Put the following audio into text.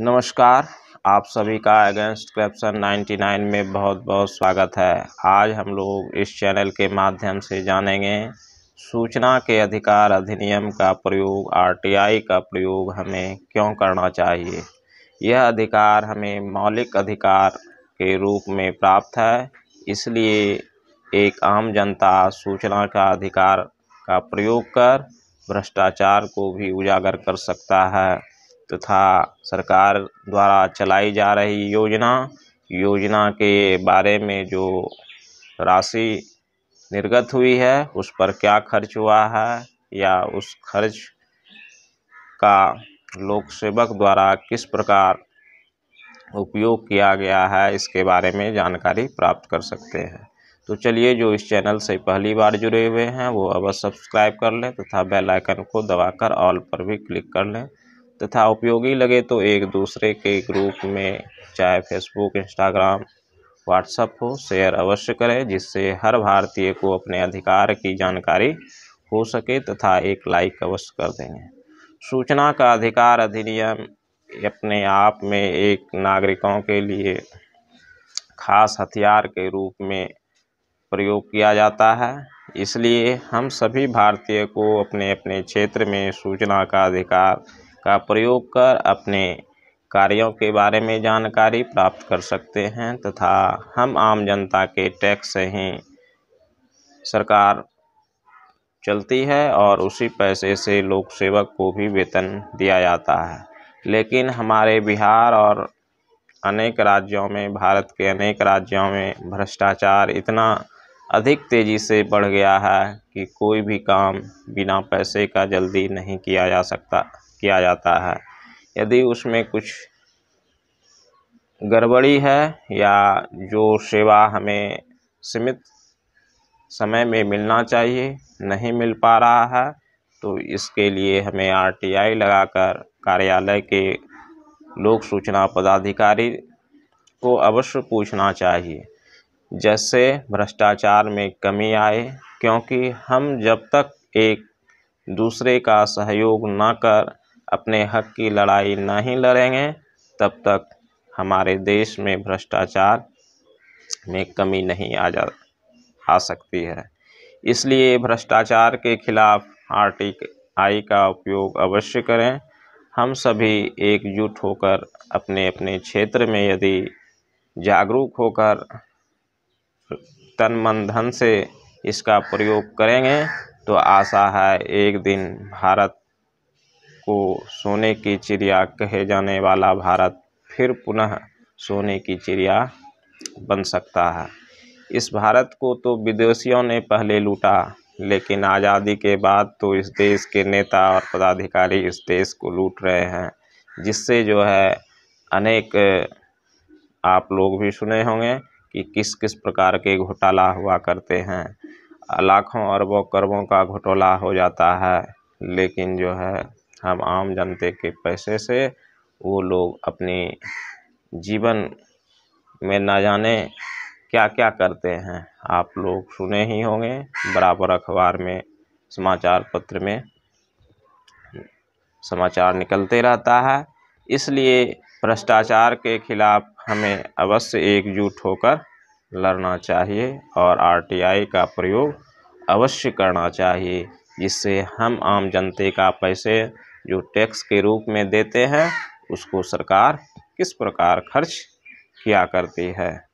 नमस्कार आप सभी का अगेंस्ट करप्शन नाइन में बहुत बहुत स्वागत है आज हम लोग इस चैनल के माध्यम से जानेंगे सूचना के अधिकार अधिनियम का प्रयोग आरटीआई का प्रयोग हमें क्यों करना चाहिए यह अधिकार हमें मौलिक अधिकार के रूप में प्राप्त है इसलिए एक आम जनता सूचना का अधिकार का प्रयोग कर भ्रष्टाचार को भी उजागर कर सकता है तथा सरकार द्वारा चलाई जा रही योजना योजना के बारे में जो राशि निर्गत हुई है उस पर क्या खर्च हुआ है या उस खर्च का लोक सेवक द्वारा किस प्रकार उपयोग किया गया है इसके बारे में जानकारी प्राप्त कर सकते हैं तो चलिए जो इस चैनल से पहली बार जुड़े हुए हैं वो अवश्य सब्सक्राइब कर लें तथा बेल आइकन को दबाकर ऑल पर भी क्लिक कर लें तथा उपयोगी लगे तो एक दूसरे के ग्रुप में चाहे फेसबुक इंस्टाग्राम व्हाट्सअप हो शेयर अवश्य करें जिससे हर भारतीय को अपने अधिकार की जानकारी हो सके तथा एक लाइक अवश्य कर देंगे सूचना का अधिकार अधिनियम अपने आप में एक नागरिकों के लिए खास हथियार के रूप में प्रयोग किया जाता है इसलिए हम सभी भारतीय को अपने अपने क्षेत्र में सूचना का अधिकार का प्रयोग कर अपने कार्यों के बारे में जानकारी प्राप्त कर सकते हैं तथा हम आम जनता के टैक्स से ही सरकार चलती है और उसी पैसे से लोक सेवक को भी वेतन दिया जाता है लेकिन हमारे बिहार और अनेक राज्यों में भारत के अनेक राज्यों में भ्रष्टाचार इतना अधिक तेज़ी से बढ़ गया है कि कोई भी काम बिना पैसे का जल्दी नहीं किया जा सकता किया जाता है यदि उसमें कुछ गड़बड़ी है या जो सेवा हमें सीमित समय में मिलना चाहिए नहीं मिल पा रहा है तो इसके लिए हमें आरटीआई लगाकर कार्यालय के लोक सूचना पदाधिकारी को अवश्य पूछना चाहिए जैसे भ्रष्टाचार में कमी आए क्योंकि हम जब तक एक दूसरे का सहयोग न कर अपने हक की लड़ाई नहीं लड़ेंगे तब तक हमारे देश में भ्रष्टाचार में कमी नहीं आ जा आ सकती है इसलिए भ्रष्टाचार के खिलाफ आई का उपयोग अवश्य करें हम सभी एकजुट होकर अपने अपने क्षेत्र में यदि जागरूक होकर तन मन धन से इसका प्रयोग करेंगे तो आशा है एक दिन भारत को सोने की चिड़िया कहे जाने वाला भारत फिर पुनः सोने की चिड़िया बन सकता है इस भारत को तो विदेशियों ने पहले लूटा लेकिन आज़ादी के बाद तो इस देश के नेता और पदाधिकारी इस देश को लूट रहे हैं जिससे जो है अनेक आप लोग भी सुने होंगे कि किस किस प्रकार के घोटाला हुआ करते हैं लाखों अरबों करबों का घोटाला हो जाता है लेकिन जो है हम आम जनते के पैसे से वो लोग अपने जीवन में ना जाने क्या क्या करते हैं आप लोग सुने ही होंगे बराबर अखबार में समाचार पत्र में समाचार निकलते रहता है इसलिए भ्रष्टाचार के खिलाफ हमें अवश्य एकजुट होकर लड़ना चाहिए और आरटीआई का प्रयोग अवश्य करना चाहिए जिससे हम आम जनते का पैसे जो टैक्स के रूप में देते हैं उसको सरकार किस प्रकार खर्च किया करती है